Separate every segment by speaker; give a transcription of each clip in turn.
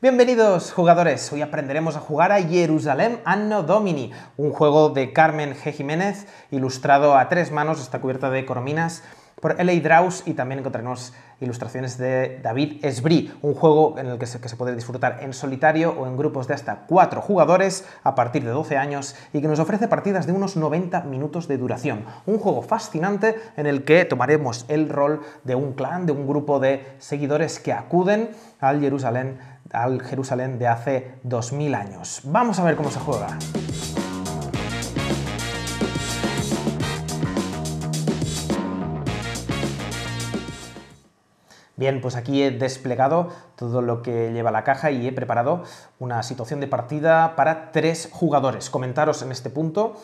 Speaker 1: Bienvenidos jugadores, hoy aprenderemos a jugar a Jerusalem Anno Domini, un juego de Carmen G. Jiménez, ilustrado a tres manos, está cubierta de corominas, por L.A. Draus y también encontramos ilustraciones de David Esbri. un juego en el que se, puede disfrutar en solitario o en grupos de hasta cuatro jugadores a partir de 12 años y que nos ofrece partidas de unos 90 minutos de duración. Un juego fascinante en el que tomaremos el rol de un clan, de un grupo de seguidores que acuden al Jerusalén al Jerusalén de hace 2000 años. Vamos a ver cómo se juega. Bien, pues aquí he desplegado todo lo que lleva la caja y he preparado una situación de partida para tres jugadores. Comentaros en este punto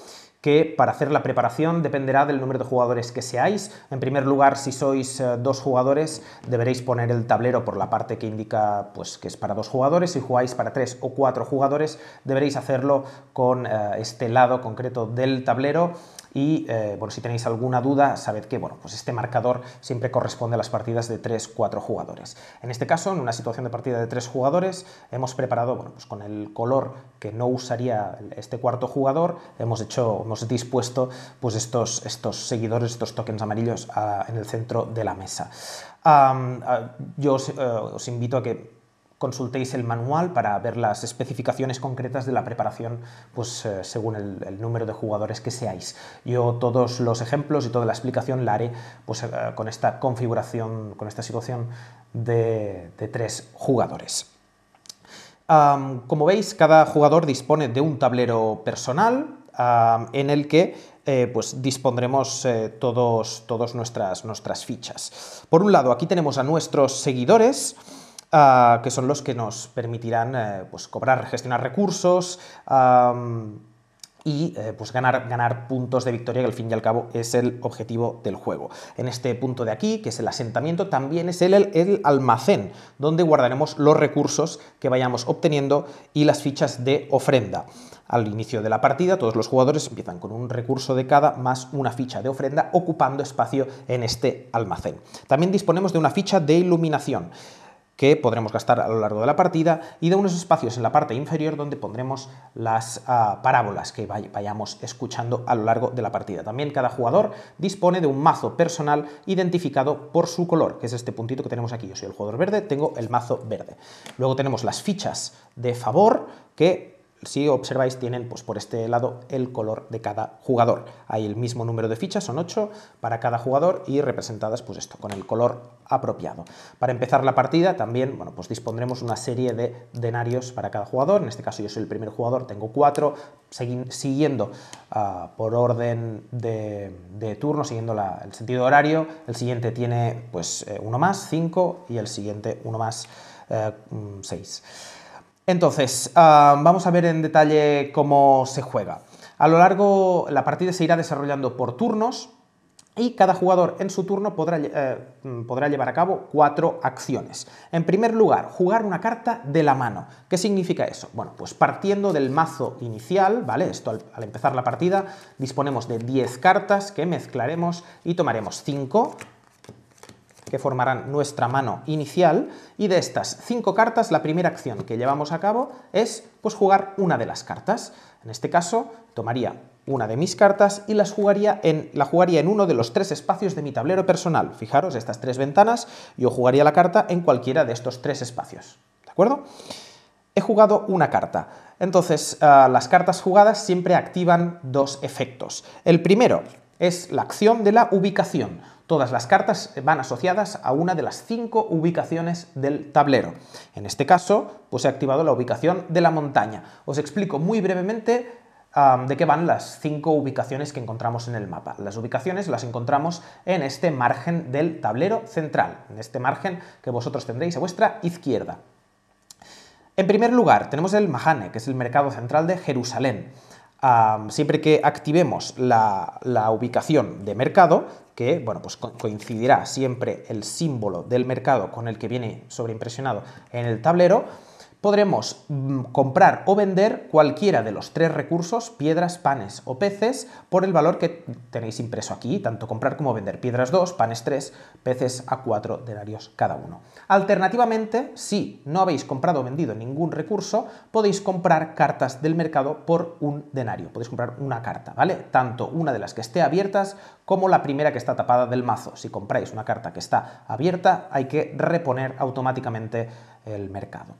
Speaker 1: que para hacer la preparación dependerá del número de jugadores que seáis. En primer lugar, si sois eh, dos jugadores, deberéis poner el tablero por la parte que indica pues, que es para dos jugadores. Si jugáis para tres o cuatro jugadores, deberéis hacerlo con eh, este lado concreto del tablero y eh, bueno, si tenéis alguna duda, sabed que bueno, pues este marcador siempre corresponde a las partidas de 3-4 jugadores. En este caso, en una situación de partida de tres jugadores, hemos preparado pues con el color que no usaría este cuarto jugador, hemos hecho, hemos dispuesto pues estos, estos seguidores, estos tokens amarillos ah, en el centro de la mesa. Ah, yo eh, os invito a que consultéis el manual para ver las especificaciones concretas de la preparación pues, eh, según el, número de jugadores que seáis. Yo todos los ejemplos y toda la explicación la haré pues, eh, con esta configuración, con esta situación de, tres jugadores. como veis, cada jugador dispone de un tablero personal en el que eh, pues dispondremos todas todos nuestras, nuestras fichas. Por un lado, aquí tenemos a nuestros seguidores, Ah, que son los que nos permitirán eh, pues, cobrar, gestionar recursos y eh, pues, ganar, ganar puntos de victoria, que al fin y al cabo es el objetivo del juego. En este punto de aquí, que es el asentamiento, también es el almacén, donde guardaremos los recursos que vayamos obteniendo y las fichas de ofrenda. Al inicio de la partida, todos los jugadores empiezan con un recurso de cada más una ficha de ofrenda ocupando espacio en este almacén. También disponemos de una ficha de iluminación que podremos gastar a lo largo de la partida y de unos espacios en la parte inferior donde pondremos las ah, parábolas que vayamos escuchando a lo largo de la partida. También cada jugador dispone de un mazo personal identificado por su color, que es este puntito que tenemos aquí. Yo soy el jugador verde, tengo el mazo verde. Luego tenemos las fichas de favor que si observáis, tienen pues, por este lado el color de cada jugador. Hay el mismo número de fichas, son 8 para cada jugador y representadas pues esto, con el color apropiado. Para empezar la partida también bueno, pues dispondremos una serie de denarios para cada jugador. En este caso yo soy el primer jugador, tengo 4, siguiendo ah, por orden de, turno, siguiendo el sentido horario. El siguiente tiene pues eh, uno más, 5 y el siguiente uno más, 6. Eh, mm, entonces, ah, vamos a ver en detalle cómo se juega. A lo largo, la partida se irá desarrollando por turnos y cada jugador en su turno eh, mm, podrá, llevar a cabo cuatro acciones. En primer lugar, jugar una carta de la mano. ¿Qué significa eso? Bueno, pues partiendo del mazo inicial, ¿vale? Esto al, al empezar la partida, disponemos de 10 cartas que mezclaremos y tomaremos 5 que formarán nuestra mano inicial y de estas cinco cartas la primera acción que llevamos a cabo es pues jugar una de las cartas. En este caso tomaría una de mis cartas y las jugaría en, la jugaría en uno de los tres espacios de mi tablero personal. Fijaros, estas tres ventanas, yo jugaría la carta en cualquiera de estos tres espacios. ¿De acuerdo? He jugado una carta. Entonces, eh, las cartas jugadas siempre activan dos efectos. El primero es la acción de la ubicación. Todas las cartas van asociadas a una de las cinco ubicaciones del tablero. En este caso, pues he activado la ubicación de la montaña. Os explico muy brevemente de qué van las cinco ubicaciones que encontramos en el mapa. Las ubicaciones las encontramos en este margen del tablero central, en este margen que vosotros tendréis a vuestra izquierda. En primer lugar, tenemos el Mahane, que es el mercado central de Jerusalén siempre que activemos la, ubicación de mercado, que pues coincidirá siempre el símbolo del mercado con el que viene sobreimpresionado en el tablero, podremos mm, comprar o vender cualquiera de los tres recursos, piedras, panes o peces, por el valor que tenéis impreso aquí, tanto comprar como vender. Piedras 2, panes 3, peces a 4 denarios cada uno. Alternativamente, si no habéis comprado o vendido ningún recurso, podéis comprar cartas del mercado por un denario. Podéis comprar una carta, ¿vale? Tanto una de las que esté abiertas como la primera que está tapada del mazo. Si compráis una carta que está abierta, hay que reponer automáticamente el mercado.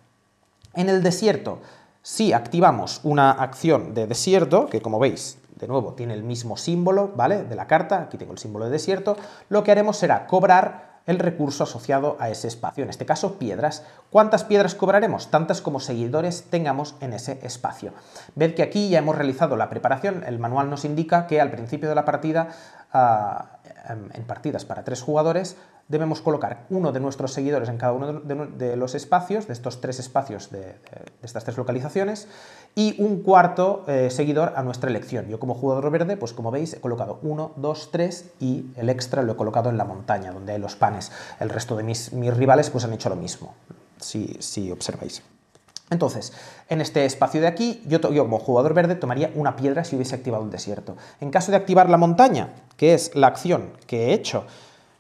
Speaker 1: En el desierto, si activamos una acción de desierto, que como veis, de nuevo, tiene el mismo símbolo, ¿vale? De la carta, aquí tengo el símbolo de desierto, lo que haremos será cobrar el recurso asociado a ese espacio, en este caso piedras. ¿Cuántas piedras cobraremos? Tantas como seguidores tengamos en ese espacio. Ved que aquí ya hemos realizado la preparación, el manual nos indica que al principio de la partida, ah, em, en partidas para tres jugadores, debemos colocar uno de nuestros seguidores en cada uno de los espacios, de estos tres espacios de, estas tres localizaciones, y un cuarto eh, seguidor a nuestra elección. Yo como jugador verde, pues como veis, he colocado uno, dos, tres, y el extra lo he colocado en la montaña, donde hay los panes. El resto de mis, mis rivales pues han hecho lo mismo, si, observáis. Entonces, en este espacio de aquí, yo, yo, como jugador verde tomaría una piedra si hubiese activado un desierto. En caso de activar la montaña, que es la acción que he hecho,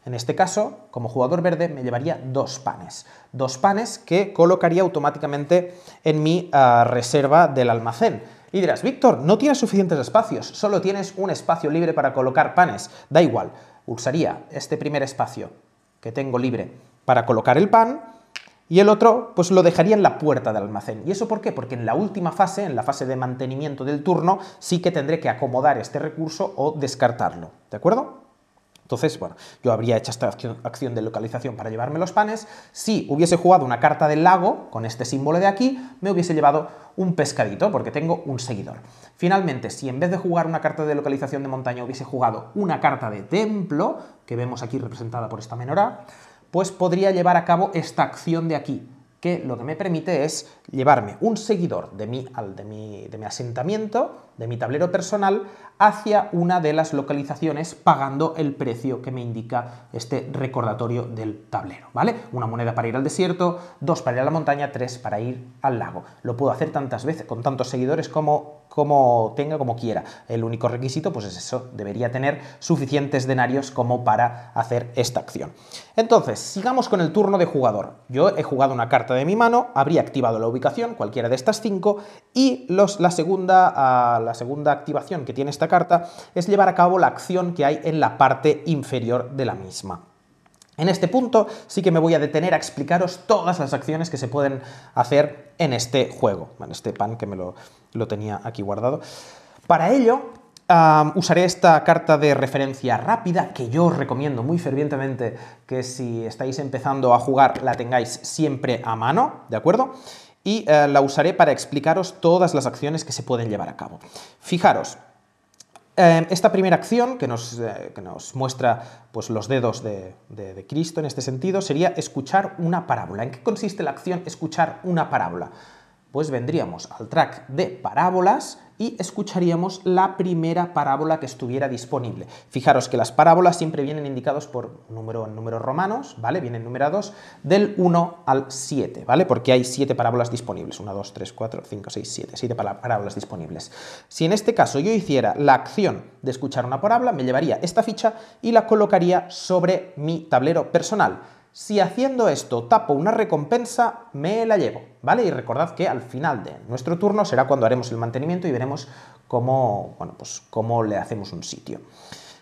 Speaker 1: en este caso, como jugador verde, me llevaría dos panes. Dos panes que colocaría automáticamente en mi ah, reserva del almacén. Y dirás, Víctor, no tienes suficientes espacios, solo tienes un espacio libre para colocar panes. Da igual, usaría este primer espacio que tengo libre para colocar el pan y el otro pues lo dejaría en la puerta del almacén. ¿Y eso por qué? Porque en la última fase, en la fase de mantenimiento del turno, sí que tendré que acomodar este recurso o descartarlo. ¿De acuerdo? Entonces, bueno, yo habría hecho esta acción de localización para llevarme los panes. Si hubiese jugado una carta del lago, con este símbolo de aquí, me hubiese llevado un pescadito, porque tengo un seguidor. Finalmente, si en vez de jugar una carta de localización de montaña hubiese jugado una carta de templo, que vemos aquí representada por esta menorá, pues podría llevar a cabo esta acción de aquí, que lo que me permite es llevarme un seguidor de mi, de de mi asentamiento, de mi tablero personal, hacia una de las localizaciones pagando el precio que me indica este recordatorio del tablero, ¿vale? Una moneda para ir al desierto, dos para ir a la montaña, tres para ir al lago. Lo puedo hacer tantas veces, con tantos seguidores como como tenga, como quiera. El único requisito, pues es eso, debería tener suficientes denarios como para hacer esta acción. Entonces, sigamos con el turno de jugador. Yo he jugado una carta de mi mano, habría activado la ubicación, cualquiera de estas cinco, y ah, la segunda activación que tiene esta carta es llevar a cabo la acción que hay en la parte inferior de la misma. En este punto sí que me voy a detener a explicaros todas las acciones que se pueden hacer en este juego, este pan que me lo, tenía aquí guardado. Para ello, usaré esta carta de referencia rápida, que yo os recomiendo muy fervientemente que si estáis empezando a jugar la tengáis siempre a mano, ¿de acuerdo? Y eh, la usaré para explicaros todas las acciones que se pueden llevar a cabo. Fijaros, eh, esta primera acción eh, que nos, muestra pues, los dedos de Cristo en este sentido sería escuchar una parábola. ¿En qué consiste la acción escuchar una parábola? pues vendríamos al track de parábolas y escucharíamos la primera parábola que estuviera disponible. Fijaros que las parábolas siempre vienen indicados por número, números romanos, ¿vale? Vienen numerados del 1 al 7, ¿vale? Porque hay 7 parábolas disponibles. 1, 2, 3, 4, 5, 6, 7. 7 parábolas disponibles. Si en este caso yo hiciera la acción de escuchar una parábola, me llevaría esta ficha y la colocaría sobre mi tablero personal. Si haciendo esto tapo una recompensa, me la llevo, ¿vale? Y recordad que al final de nuestro turno será cuando haremos el mantenimiento y veremos cómo, bueno, pues le hacemos un sitio.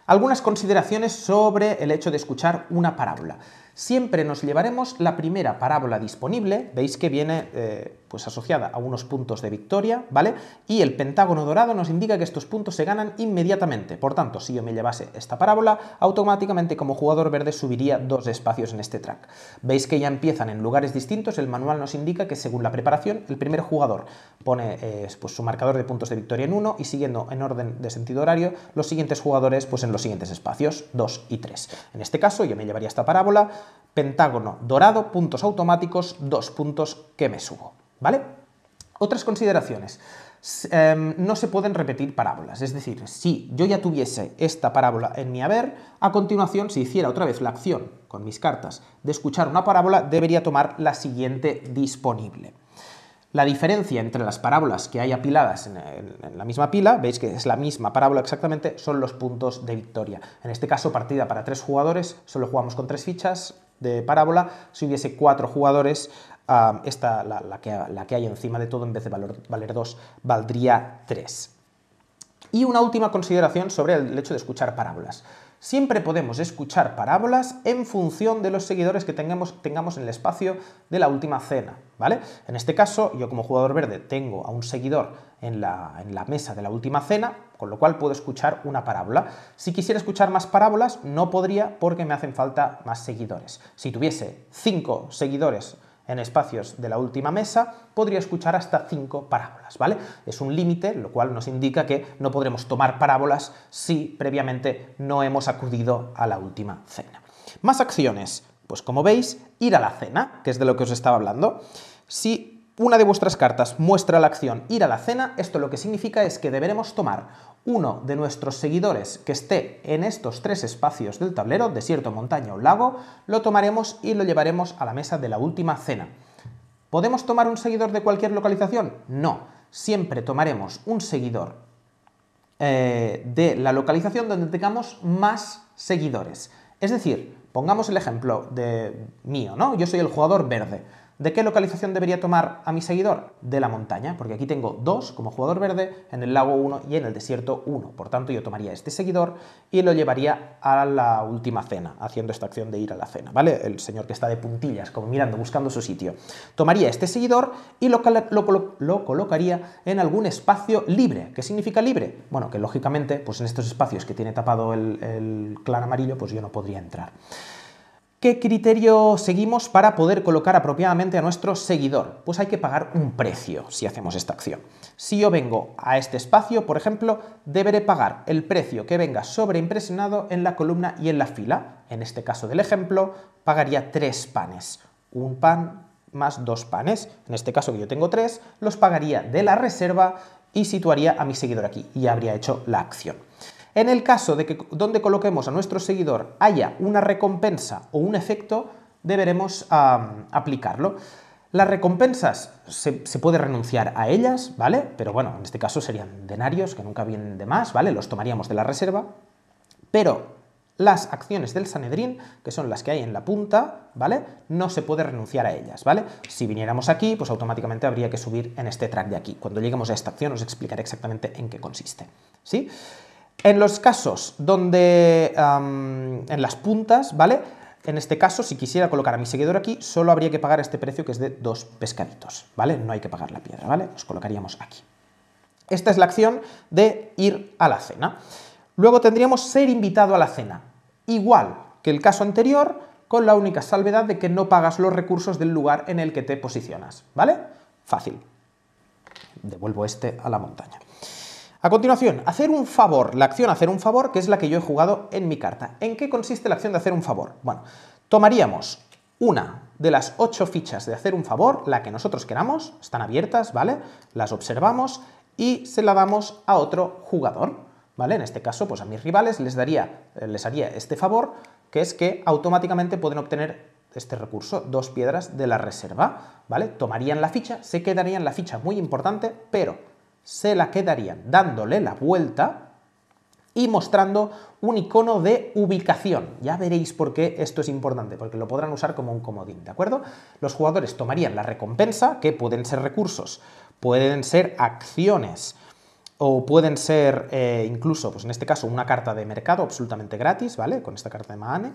Speaker 1: Algunas consideraciones sobre el hecho de escuchar una parábola. Siempre nos llevaremos la primera parábola disponible, veis que viene eh, pues asociada a unos puntos de victoria, ¿vale? Y el pentágono dorado nos indica que estos puntos se ganan inmediatamente. Por tanto, si yo me llevase esta parábola, automáticamente como jugador verde subiría dos espacios en este track. Veis que ya empiezan en lugares distintos, el manual nos indica que según la preparación, el primer jugador pone eh, pues, su marcador de puntos de victoria en uno y siguiendo en orden de sentido horario, los siguientes jugadores pues en los siguientes espacios, 2 y 3. En este caso yo me llevaría esta parábola, pentágono dorado, puntos automáticos, dos puntos que me subo. ¿vale? Otras consideraciones. Em, no se pueden repetir parábolas. Es decir, si yo ya tuviese esta parábola en mi haber, a continuación, si hiciera otra vez la acción con mis cartas de escuchar una parábola, debería tomar la siguiente disponible. La diferencia entre las parábolas que hay apiladas en la misma pila, veis que es la misma parábola exactamente, son los puntos de victoria. En este caso, partida para tres jugadores, solo jugamos con tres fichas, de parábola, si hubiese cuatro jugadores Ah, esta, la, que, hay encima de todo, en vez de valor, valer 2, valdría 3. Y una última consideración sobre el hecho de escuchar parábolas. Siempre podemos escuchar parábolas en función de los seguidores que tengamos, en el espacio de la última cena, ¿vale? En este caso, yo como jugador verde tengo a un seguidor en la, en la mesa de la última cena, con lo cual puedo escuchar una parábola. Si quisiera escuchar más parábolas, no podría porque me hacen falta más seguidores. Si tuviese 5 seguidores en espacios de la última mesa, podría escuchar hasta cinco parábolas, ¿vale? Es un límite, lo cual nos indica que no podremos tomar parábolas si previamente no hemos acudido a la última cena. Más acciones. Pues como veis, ir a la cena, que es de lo que os estaba hablando. Si una de vuestras cartas muestra la acción ir a la cena, esto lo que significa es que deberemos tomar uno de nuestros seguidores que esté en estos tres espacios del tablero, desierto, montaña o lago, lo tomaremos y lo llevaremos a la mesa de la última cena. ¿Podemos tomar un seguidor de cualquier localización? No, siempre tomaremos un seguidor eh, de la localización donde tengamos más seguidores. Es decir, pongamos el ejemplo de mío, ¿no? Yo soy el jugador verde ¿De qué localización debería tomar a mi seguidor? De la montaña, porque aquí tengo dos como jugador verde, en el lago 1 y en el desierto 1. Por tanto, yo tomaría este seguidor y lo llevaría a la última cena, haciendo esta acción de ir a la cena, ¿vale? El señor que está de puntillas, como mirando, buscando su sitio. Tomaría este seguidor y lo, colocaría en algún espacio libre. ¿Qué significa libre? Bueno, que lógicamente, pues en estos espacios que tiene tapado el, el clan amarillo, pues yo no podría entrar. ¿Qué criterio seguimos para poder colocar apropiadamente a nuestro seguidor? Pues hay que pagar un precio si hacemos esta acción. Si yo vengo a este espacio, por ejemplo, deberé pagar el precio que venga sobreimpresionado en la columna y en la fila. En este caso del ejemplo, pagaría tres panes. Un pan más dos panes. En este caso que yo tengo tres, los pagaría de la reserva y situaría a mi seguidor aquí y habría hecho la acción. En el caso de que donde coloquemos a nuestro seguidor haya una recompensa o un efecto, deberemos aplicarlo. Las recompensas se, puede renunciar a ellas, ¿vale? Pero bueno, en este caso serían denarios, que nunca vienen de más, ¿vale? Los tomaríamos de la reserva. Pero las acciones del Sanedrín, que son las que hay en la punta, ¿vale? No se puede renunciar a ellas, ¿vale? Si viniéramos aquí, pues automáticamente habría que subir en este track de aquí. Cuando lleguemos a esta acción os explicaré exactamente en qué consiste, ¿sí? sí en los casos donde, en las puntas, ¿vale? En este caso, si quisiera colocar a mi seguidor aquí, solo habría que pagar este precio que es de dos pescaditos, ¿vale? No hay que pagar la piedra, ¿vale? Los colocaríamos aquí. Esta es la acción de ir a la cena. Luego tendríamos ser invitado a la cena. Igual que el caso anterior, con la única salvedad de que no pagas los recursos del lugar en el que te posicionas, ¿vale? Fácil. Devuelvo este a la montaña. A continuación, hacer un favor, la acción hacer un favor, que es la que yo he jugado en mi carta. ¿En qué consiste la acción de hacer un favor? Bueno, tomaríamos una de las ocho fichas de hacer un favor, la que nosotros queramos, están abiertas, ¿vale? Las observamos y se la damos a otro jugador, ¿vale? En este caso, pues a mis rivales les daría, eh, les haría este favor, que es que automáticamente pueden obtener este recurso, dos piedras de la reserva, ¿vale? Tomarían la ficha, se quedarían la ficha, muy importante, pero se la quedarían dándole la vuelta y mostrando un icono de ubicación. Ya veréis por qué esto es importante, porque lo podrán usar como un comodín, ¿de acuerdo? Los jugadores tomarían la recompensa, que pueden ser recursos, pueden ser acciones, o pueden ser eh, incluso, pues en este caso, una carta de mercado absolutamente gratis, ¿vale? Con esta carta de Mahane.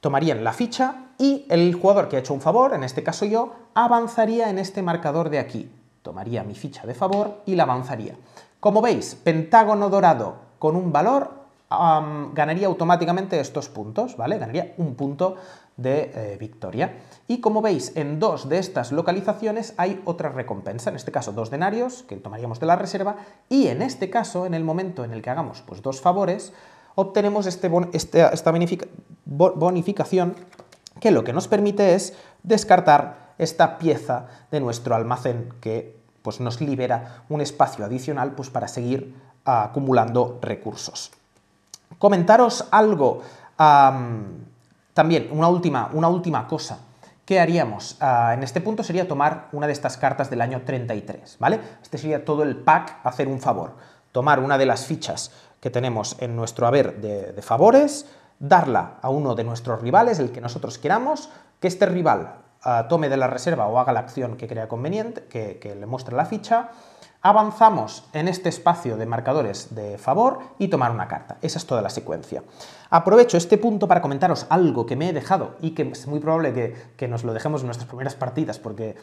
Speaker 1: Tomarían la ficha y el jugador que ha hecho un favor, en este caso yo, avanzaría en este marcador de aquí. Tomaría mi ficha de favor y la avanzaría. Como veis, pentágono dorado con un valor ganaría automáticamente estos puntos, ¿vale? Ganaría un punto de eh, victoria. Y como veis, en dos de estas localizaciones hay otra recompensa, en este caso dos denarios, que tomaríamos de la reserva, y en este caso, en el momento en el que hagamos pues, dos favores, obtenemos este este, esta bonificación que lo que nos permite es descartar esta pieza de nuestro almacén que pues nos libera un espacio adicional pues para seguir ah, acumulando recursos. Comentaros algo, también una última, una última cosa ¿Qué haríamos? Ah, en este punto sería tomar una de estas cartas del año 33, ¿vale? Este sería todo el pack hacer un favor. Tomar una de las fichas que tenemos en nuestro haber de favores, darla a uno de nuestros rivales, el que nosotros queramos, que este rival tome de la reserva o haga la acción que crea conveniente, que, le muestre la ficha, avanzamos en este espacio de marcadores de favor y tomar una carta. Esa es toda la secuencia. Aprovecho este punto para comentaros algo que me he dejado y que es muy probable que, nos lo dejemos en nuestras primeras partidas porque,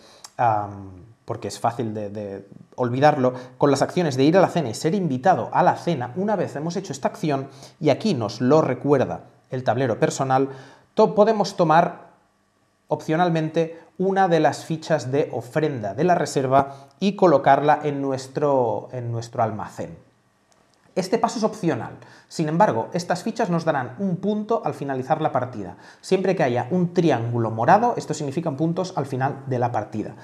Speaker 1: porque es fácil de, olvidarlo, con las acciones de ir a la cena y ser invitado a la cena, una vez hemos hecho esta acción, y aquí nos lo recuerda el tablero personal, podemos tomar opcionalmente una de las fichas de ofrenda de la reserva y colocarla en nuestro, en nuestro almacén. Este paso es opcional. Sin embargo, estas fichas nos darán un punto al finalizar la partida. Siempre que haya un triángulo morado, esto significa puntos al final de la partida.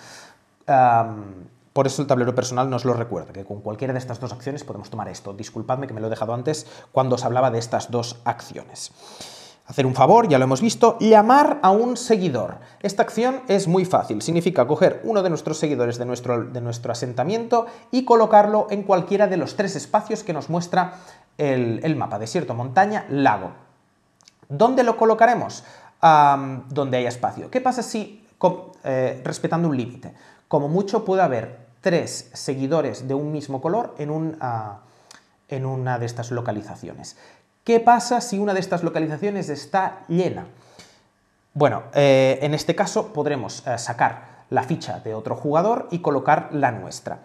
Speaker 1: por eso el tablero personal nos lo recuerda, que con cualquiera de estas dos acciones podemos tomar esto. Disculpadme que me lo he dejado antes cuando os hablaba de estas dos acciones hacer un favor, ya lo hemos visto, llamar a un seguidor. Esta acción es muy fácil, significa coger uno de nuestros seguidores de nuestro, asentamiento y colocarlo en cualquiera de los tres espacios que nos muestra el, mapa, desierto, montaña, lago. ¿Dónde lo colocaremos? donde haya espacio. ¿Qué pasa si, eh, respetando un límite, como mucho puede haber tres seguidores de un mismo color en ah, una de estas localizaciones? ¿Qué pasa si una de estas localizaciones está llena? Bueno, eh, en este caso podremos eh, sacar la ficha de otro jugador y colocar la nuestra.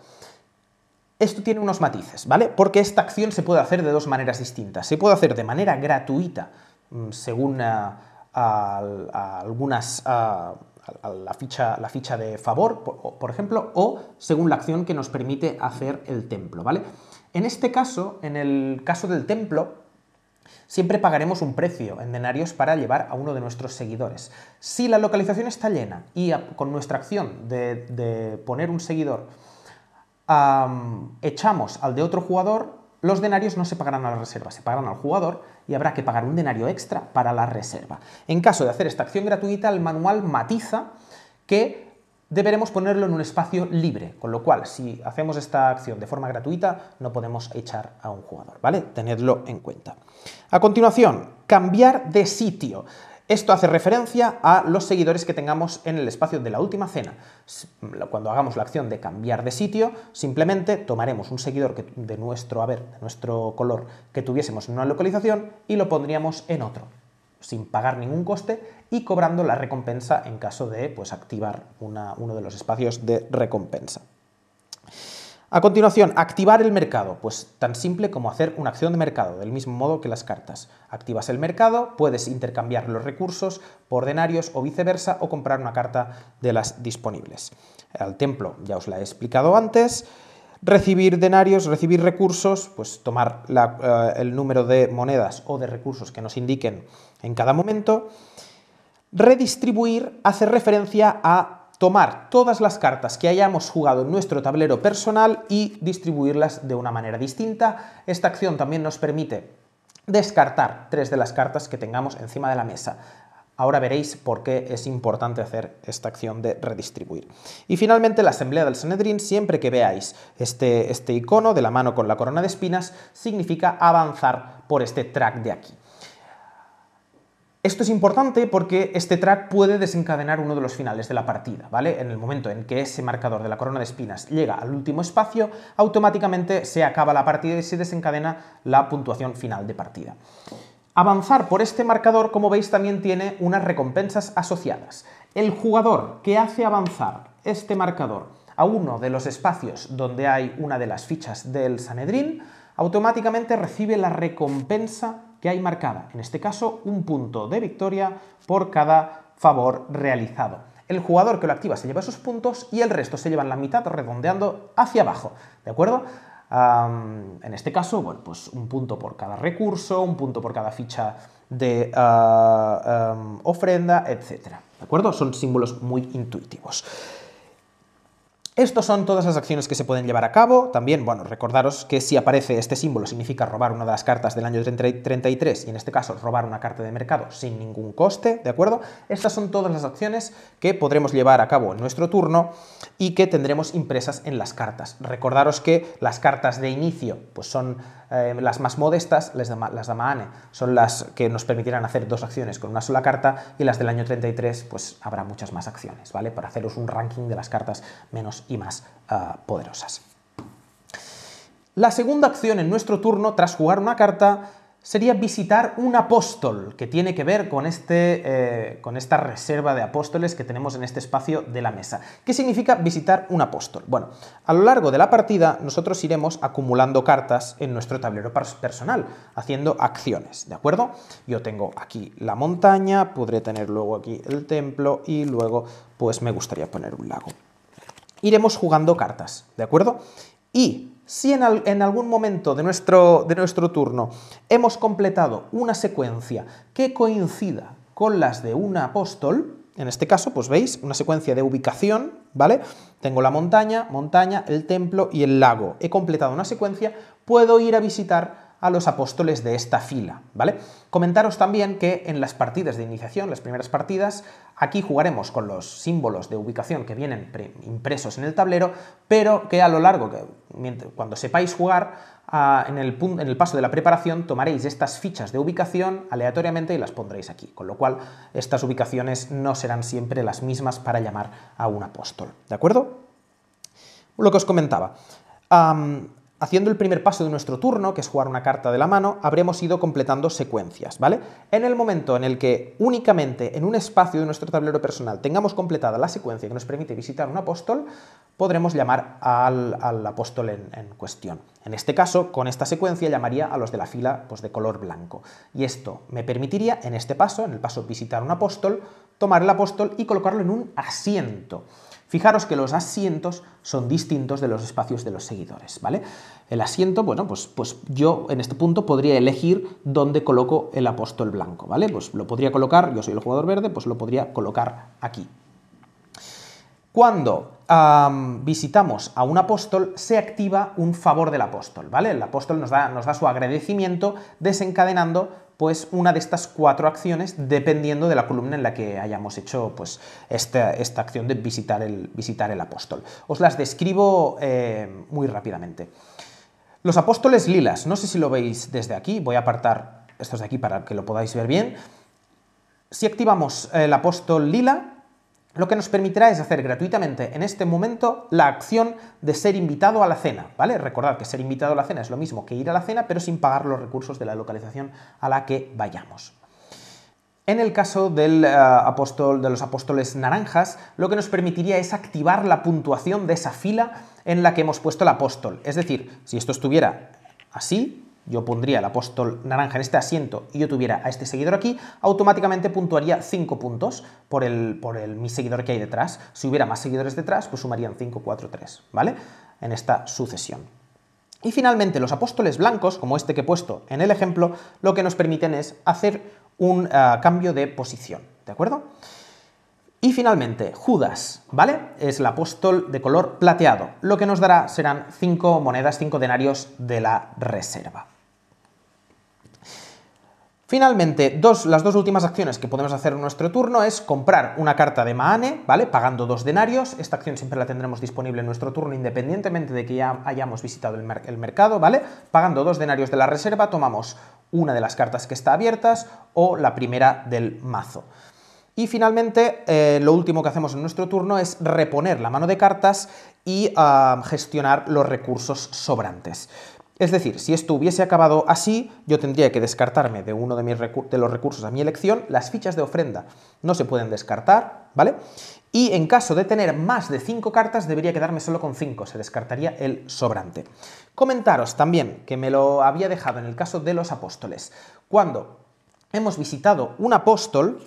Speaker 1: Esto tiene unos matices, ¿vale? Porque esta acción se puede hacer de dos maneras distintas. Se puede hacer de manera gratuita, mm, según eh, algunas... La ficha, la ficha, de favor, por, ejemplo, o según la acción que nos permite hacer el templo, ¿vale? En este caso, en el caso del templo, Siempre pagaremos un precio en denarios para llevar a uno de nuestros seguidores. Si la localización está llena y con nuestra acción de, poner un seguidor echamos al de otro jugador, los denarios no se pagarán a la reserva, se pagarán al jugador y habrá que pagar un denario extra para la reserva. En caso de hacer esta acción gratuita, el manual matiza que deberemos ponerlo en un espacio libre, con lo cual si hacemos esta acción de forma gratuita no podemos echar a un jugador, ¿vale? Tenedlo en cuenta. A continuación, cambiar de sitio. Esto hace referencia a los seguidores que tengamos en el espacio de la última cena. Cuando hagamos la acción de cambiar de sitio, simplemente tomaremos un seguidor de nuestro haber, de nuestro color que tuviésemos en una localización y lo pondríamos en otro sin pagar ningún coste y cobrando la recompensa en caso de pues, activar uno de los espacios de recompensa. A continuación, activar el mercado. Pues tan simple como hacer una acción de mercado, del mismo modo que las cartas. Activas el mercado, puedes intercambiar los recursos por denarios o viceversa o comprar una carta de las disponibles. Al templo ya os la he explicado antes recibir denarios, recibir recursos, pues tomar eh, el número de monedas o de recursos que nos indiquen en cada momento. Redistribuir hace referencia a tomar todas las cartas que hayamos jugado en nuestro tablero personal y distribuirlas de una manera distinta. Esta acción también nos permite descartar tres de las cartas que tengamos encima de la mesa. Ahora veréis por qué es importante hacer esta acción de redistribuir. Y finalmente, la asamblea del Sanedrín, siempre que veáis este, este icono de la mano con la corona de espinas, significa avanzar por este track de aquí. Esto es importante porque este track puede desencadenar uno de los finales de la partida, ¿vale? En el momento en que ese marcador de la corona de espinas llega al último espacio, automáticamente se acaba la partida y se desencadena la puntuación final de partida. Avanzar por este marcador, como veis, también tiene unas recompensas asociadas. El jugador que hace avanzar este marcador a uno de los espacios donde hay una de las fichas del Sanedrín, automáticamente recibe la recompensa que hay marcada, en este caso un punto de victoria por cada favor realizado. El jugador que lo activa se lleva esos puntos y el resto se llevan la mitad redondeando hacia abajo, ¿de acuerdo? en este caso, bueno, pues un punto por cada recurso, un punto por cada ficha de ah, ofrenda, etc. ¿De acuerdo? Son símbolos muy intuitivos. Estas son todas las acciones que se pueden llevar a cabo. También, bueno, recordaros que si aparece este símbolo significa robar una de las cartas del año 33 y en este caso robar una carta de mercado sin ningún coste, ¿de acuerdo? Estas son todas las acciones que podremos llevar a cabo en nuestro turno y que tendremos impresas en las cartas. Recordaros que las cartas de inicio pues son eh, las más modestas, las de, son las que nos permitirán hacer dos acciones con una sola carta y las del año 33 pues habrá muchas más acciones, ¿vale? Para haceros un ranking de las cartas menos y más ah, poderosas. La segunda acción en nuestro turno, tras jugar una carta, sería visitar un apóstol, que tiene que ver con, este, eh, con esta reserva de apóstoles que tenemos en este espacio de la mesa. ¿Qué significa visitar un apóstol? Bueno, a lo largo de la partida nosotros iremos acumulando cartas en nuestro tablero personal, haciendo acciones, ¿de acuerdo? Yo tengo aquí la montaña, podré tener luego aquí el templo y luego pues me gustaría poner un lago. Iremos jugando cartas, ¿de acuerdo? Y si en, algún momento de nuestro, de nuestro turno hemos completado una secuencia que coincida con las de un apóstol, en este caso, pues veis, una secuencia de ubicación, ¿vale? Tengo la montaña, montaña, el templo y el lago. He completado una secuencia, puedo ir a visitar a los apóstoles de esta fila, ¿vale? Comentaros también que en las partidas de iniciación, las primeras partidas, aquí jugaremos con los símbolos de ubicación que vienen impresos en el tablero, pero que a lo largo, cuando sepáis jugar, ah, en, el paso de la preparación tomaréis estas fichas de ubicación aleatoriamente y las pondréis aquí, con lo cual estas ubicaciones no serán siempre las mismas para llamar a un apóstol, ¿de acuerdo? Lo que os comentaba. Haciendo el primer paso de nuestro turno, que es jugar una carta de la mano, habremos ido completando secuencias, ¿vale? En el momento en el que únicamente en un espacio de nuestro tablero personal tengamos completada la secuencia que nos permite visitar un apóstol, podremos llamar al, apóstol en, en, cuestión. En este caso, con esta secuencia llamaría a los de la fila pues, de color blanco. Y esto me permitiría, en este paso, en el paso visitar un apóstol, tomar el apóstol y colocarlo en un asiento. Fijaros que los asientos son distintos de los espacios de los seguidores, ¿vale? El asiento, bueno, pues, pues yo en este punto podría elegir dónde coloco el apóstol blanco, ¿vale? Pues lo podría colocar, yo soy el jugador verde, pues lo podría colocar aquí. Cuando visitamos a un apóstol, se activa un favor del apóstol, ¿vale? El apóstol nos nos da su agradecimiento desencadenando pues una de estas cuatro acciones dependiendo de la columna en la que hayamos hecho pues, esta, acción de visitar el, visitar el apóstol. Os las describo eh, muy rápidamente. Los apóstoles lilas, no sé si lo veis desde aquí, voy a apartar estos de aquí para que lo podáis ver bien. Si activamos el apóstol lila, lo que nos permitirá es hacer gratuitamente en este momento la acción de ser invitado a la cena, ¿vale? Recordad que ser invitado a la cena es lo mismo que ir a la cena, pero sin pagar los recursos de la localización a la que vayamos. En el caso del, eh, de los apóstoles naranjas, lo que nos permitiría es activar la puntuación de esa fila en la que hemos puesto el apóstol. Es decir, si esto estuviera así, yo pondría el apóstol naranja en este asiento y yo tuviera a este seguidor aquí, automáticamente puntuaría 5 puntos por, el, mi seguidor que hay detrás. Si hubiera más seguidores detrás, pues sumarían 5, 4, 3, ¿vale? En esta sucesión. Y finalmente, los apóstoles blancos, como este que he puesto en el ejemplo, lo que nos permiten es hacer un ah, cambio de posición, ¿de acuerdo? Y finalmente, Judas, ¿vale? Es el apóstol de color plateado. Lo que nos dará serán 5 monedas, 5 denarios de la reserva. Finalmente, las dos últimas acciones que podemos hacer en nuestro turno es comprar una carta de Maane, ¿vale? Pagando dos denarios. Esta acción siempre la tendremos disponible en nuestro turno, independientemente de que ya hayamos visitado el, mercado, ¿vale? Pagando dos denarios de la reserva, tomamos una de las cartas que está abiertas o la primera del mazo. Y finalmente, eh, lo último que hacemos en nuestro turno es reponer la mano de cartas y ah, gestionar los recursos sobrantes. Es decir, si esto hubiese acabado así, yo tendría que descartarme de uno de, mis de, los recursos a mi elección. Las fichas de ofrenda no se pueden descartar, ¿vale? Y en caso de tener más de 5 cartas, debería quedarme solo con 5, se descartaría el sobrante. Comentaros también que me lo había dejado en el caso de los apóstoles. Cuando hemos visitado un apóstol,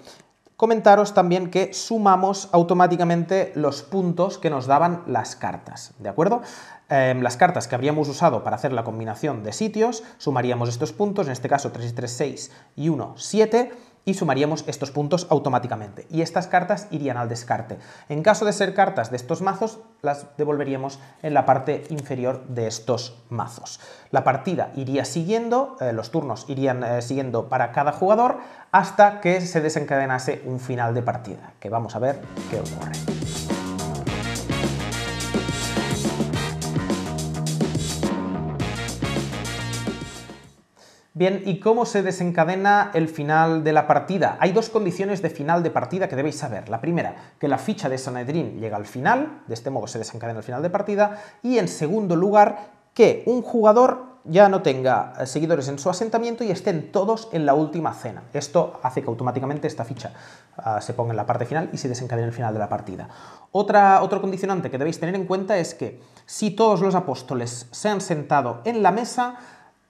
Speaker 1: comentaros también que sumamos automáticamente los puntos que nos daban las cartas, ¿de acuerdo? Em, las cartas que habríamos usado para hacer la combinación de sitios, sumaríamos estos puntos, en este caso 3 y 3, 6 y 1, 7, y sumaríamos estos puntos automáticamente. Y estas cartas irían al descarte. En caso de ser cartas de estos mazos, las devolveríamos en la parte inferior de estos mazos. La partida iría siguiendo, eh, los turnos irían eh, siguiendo para cada jugador, hasta que se desencadenase un final de partida, que vamos a ver qué ocurre. Bien, ¿y cómo se desencadena el final de la partida? Hay dos condiciones de final de partida que debéis saber. La primera, que la ficha de Sanedrín llega al final, de este modo se desencadena el final de partida, y en segundo lugar, que un jugador ya no tenga eh, seguidores en su asentamiento y estén todos en la última cena. Esto hace que automáticamente esta ficha ah, se ponga en la parte final y se desencadene el final de la partida. Otra, otro condicionante que debéis tener en cuenta es que si todos los apóstoles se han sentado en la mesa,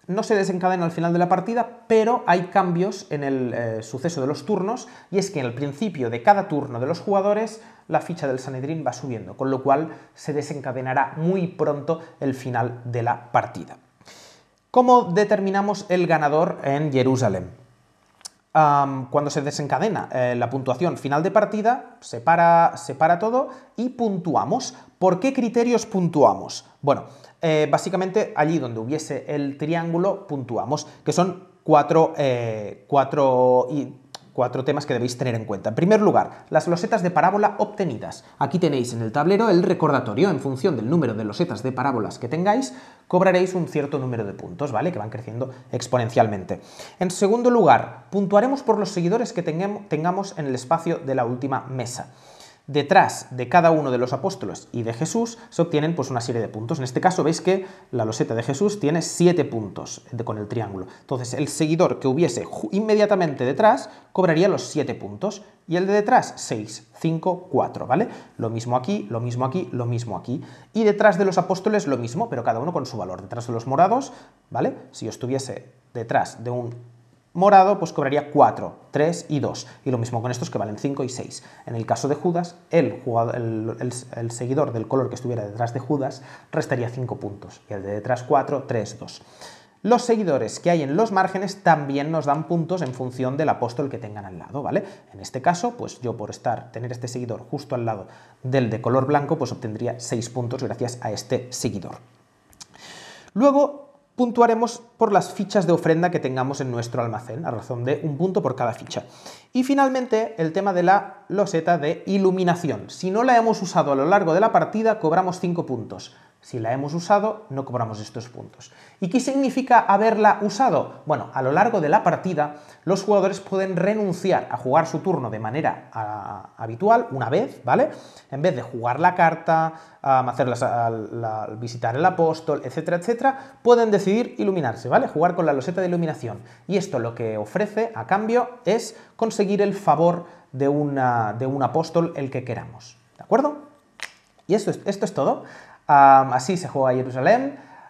Speaker 1: no se desencadena al final de la partida, pero hay cambios en el eh, suceso de los turnos, y es que en el principio de cada turno de los jugadores la ficha del Sanedrín va subiendo, con lo cual se desencadenará muy pronto el final de la partida. ¿Cómo determinamos el ganador en Jerusalén? cuando se desencadena eh, la puntuación final de partida, se para todo y puntuamos. ¿Por qué criterios puntuamos? Bueno, eh, básicamente allí donde hubiese el triángulo puntuamos, que son eh, cuatro, y cuatro temas que debéis tener en cuenta. En primer lugar, las losetas de parábola obtenidas. Aquí tenéis en el tablero el recordatorio. En función del número de losetas de parábolas que tengáis, cobraréis un cierto número de puntos, ¿vale? Que van creciendo exponencialmente. En segundo lugar, puntuaremos por los seguidores que tengamos en el espacio de la última mesa detrás de cada uno de los apóstoles y de Jesús se obtienen pues una serie de puntos. En este caso veis que la loseta de Jesús tiene siete puntos con el triángulo. Entonces el seguidor que hubiese inmediatamente detrás cobraría los siete puntos y el de detrás 6, 5, 4, ¿vale? Lo mismo aquí, lo mismo aquí, lo mismo aquí. Y detrás de los apóstoles lo mismo, pero cada uno con su valor. Detrás de los morados, ¿vale? Si yo estuviese detrás de un morado, pues cobraría 4, 3 y 2. Y lo mismo con estos que valen 5 y 6. En el caso de Judas, el, seguidor del color que estuviera detrás de Judas restaría 5 puntos. Y el de detrás 4, 3, 2. Los seguidores que hay en los márgenes también nos dan puntos en función del apóstol que tengan al lado, ¿vale? En este caso, pues yo por estar, tener este seguidor justo al lado del de color blanco, pues obtendría 6 puntos gracias a este seguidor. Luego, puntuaremos por las fichas de ofrenda que tengamos en nuestro almacén, a razón de un punto por cada ficha. Y finalmente, el tema de la loseta de iluminación. Si no la hemos usado a lo largo de la partida, cobramos 5 puntos. Si la hemos usado, no cobramos estos puntos. ¿Y qué significa haberla usado? Bueno, a lo largo de la partida, los jugadores pueden renunciar a jugar su turno de manera ah, habitual, una vez, ¿vale? En vez de jugar la carta, ah, visitar el apóstol, etcétera, etcétera, pueden decidir iluminarse, ¿vale? Jugar con la loseta de iluminación. Y esto lo que ofrece a cambio es conseguir el favor de, un apóstol, el que queramos. ¿De acuerdo? Y esto es, esto es todo. Ah, así se juega Jerusalén